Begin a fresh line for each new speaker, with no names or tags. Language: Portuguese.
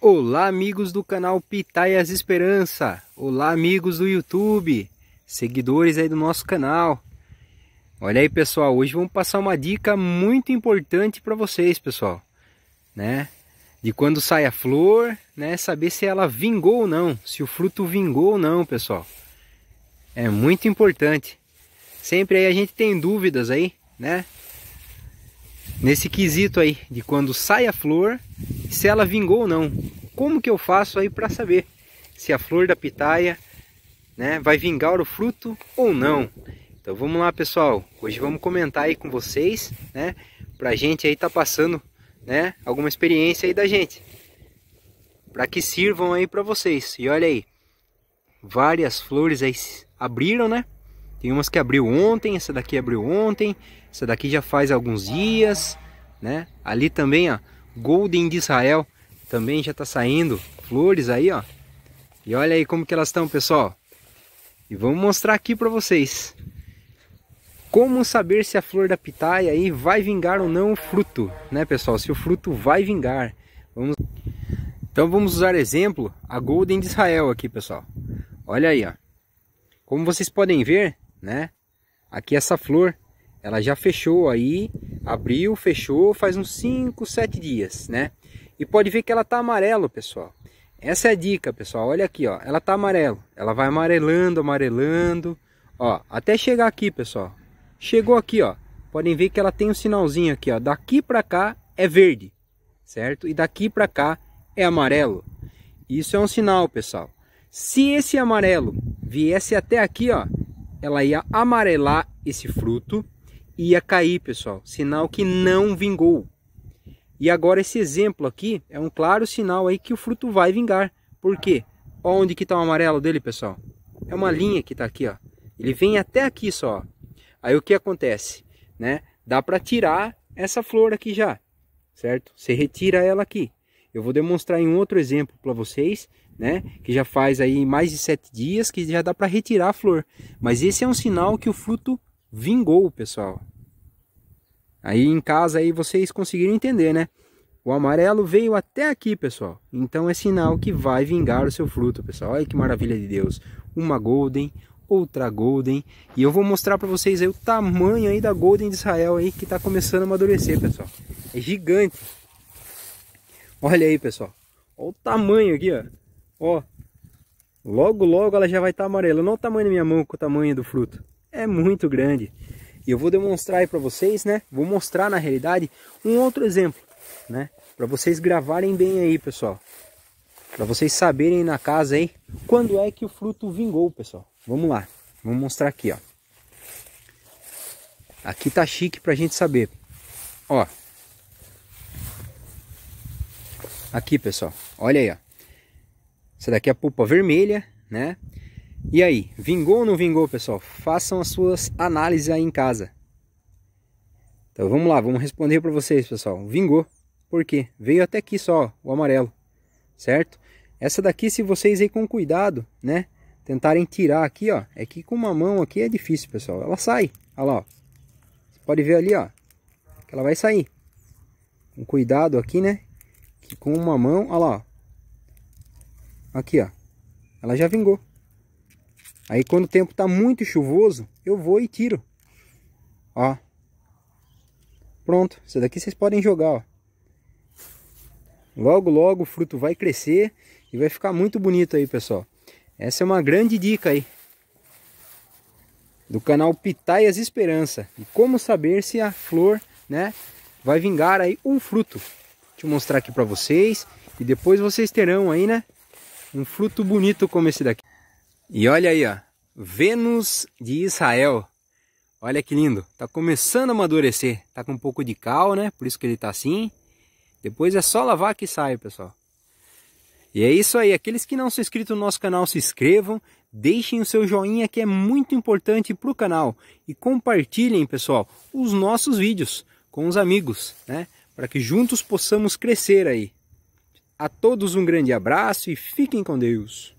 Olá, amigos do canal Pitaias Esperança. Olá, amigos do YouTube, seguidores aí do nosso canal. Olha aí, pessoal, hoje vamos passar uma dica muito importante para vocês, pessoal, né? De quando sai a flor, né, saber se ela vingou ou não, se o fruto vingou ou não, pessoal. É muito importante. Sempre aí a gente tem dúvidas aí, né? Nesse quesito aí de quando sai a flor se ela vingou ou não. Como que eu faço aí para saber se a flor da pitaia né, vai vingar o fruto ou não? Então vamos lá pessoal, hoje vamos comentar aí com vocês, né, para gente aí tá passando, né, alguma experiência aí da gente, para que sirvam aí para vocês. E olha aí, várias flores aí abriram, né? Tem umas que abriu ontem, essa daqui abriu ontem, essa daqui já faz alguns dias, né? Ali também, ó, Golden de Israel também já está saindo flores aí, ó. E olha aí como que elas estão, pessoal. E vamos mostrar aqui para vocês. Como saber se a flor da pitaia aí vai vingar ou não o fruto, né, pessoal? Se o fruto vai vingar. Vamos... Então vamos usar exemplo a Golden de Israel aqui, pessoal. Olha aí, ó. Como vocês podem ver, né? Aqui essa flor ela já fechou aí, abriu, fechou, faz uns 5, 7 dias, né? E pode ver que ela tá amarelo, pessoal. Essa é a dica, pessoal. Olha aqui, ó. Ela tá amarelo. Ela vai amarelando, amarelando. Ó, até chegar aqui, pessoal. Chegou aqui, ó. Podem ver que ela tem um sinalzinho aqui, ó. Daqui para cá é verde, certo? E daqui para cá é amarelo. Isso é um sinal, pessoal. Se esse amarelo viesse até aqui, ó, ela ia amarelar esse fruto ia cair, pessoal. Sinal que não vingou. E agora esse exemplo aqui é um claro sinal aí que o fruto vai vingar. Por quê? Onde que está o amarelo dele, pessoal? É uma linha que está aqui, ó. Ele vem até aqui só. Aí o que acontece, né? Dá para tirar essa flor aqui já, certo? Você retira ela aqui. Eu vou demonstrar em outro exemplo para vocês, né? Que já faz aí mais de sete dias que já dá para retirar a flor. Mas esse é um sinal que o fruto vingou, pessoal. Aí em casa aí vocês conseguiram entender, né? O amarelo veio até aqui, pessoal. Então é sinal que vai vingar o seu fruto, pessoal. Olha que maravilha de Deus. Uma golden, outra golden. E eu vou mostrar para vocês aí o tamanho aí da golden de Israel aí que está começando a amadurecer, pessoal. É gigante. Olha aí, pessoal. Olha o tamanho aqui, ó. Ó. Logo, logo ela já vai estar tá amarela. Não o tamanho da minha mão com o tamanho do fruto é muito grande. E eu vou demonstrar aí para vocês, né? Vou mostrar na realidade um outro exemplo, né? Para vocês gravarem bem aí, pessoal. Para vocês saberem na casa aí quando é que o fruto vingou, pessoal. Vamos lá. vou mostrar aqui, ó. Aqui tá chique pra gente saber. Ó. Aqui, pessoal. Olha aí, ó. Essa daqui é a polpa vermelha, né? E aí, vingou ou não vingou, pessoal? Façam as suas análises aí em casa. Então vamos lá, vamos responder para vocês, pessoal. Vingou. Por quê? Veio até aqui só o amarelo, certo? Essa daqui, se vocês aí com cuidado, né? Tentarem tirar aqui, ó. É que com uma mão aqui é difícil, pessoal. Ela sai. Olha lá, ó. Você pode ver ali, ó. Que ela vai sair. Com cuidado aqui, né? Que com uma mão, olha lá, ó. Aqui, ó. Ela já vingou. Aí quando o tempo está muito chuvoso, eu vou e tiro. Ó. Pronto. Isso daqui vocês podem jogar, ó. Logo, logo o fruto vai crescer e vai ficar muito bonito aí, pessoal. Essa é uma grande dica aí. Do canal Pitaias Esperança. E como saber se a flor, né, vai vingar aí um fruto. Deixa eu mostrar aqui para vocês. E depois vocês terão aí, né, um fruto bonito como esse daqui. E olha aí, ó, Vênus de Israel. Olha que lindo, tá começando a amadurecer, tá com um pouco de cal, né? Por isso que ele tá assim. Depois é só lavar que sai, pessoal. E é isso aí, aqueles que não são inscritos no nosso canal, se inscrevam, deixem o seu joinha que é muito importante para o canal e compartilhem, pessoal, os nossos vídeos com os amigos, né? Para que juntos possamos crescer aí. A todos um grande abraço e fiquem com Deus.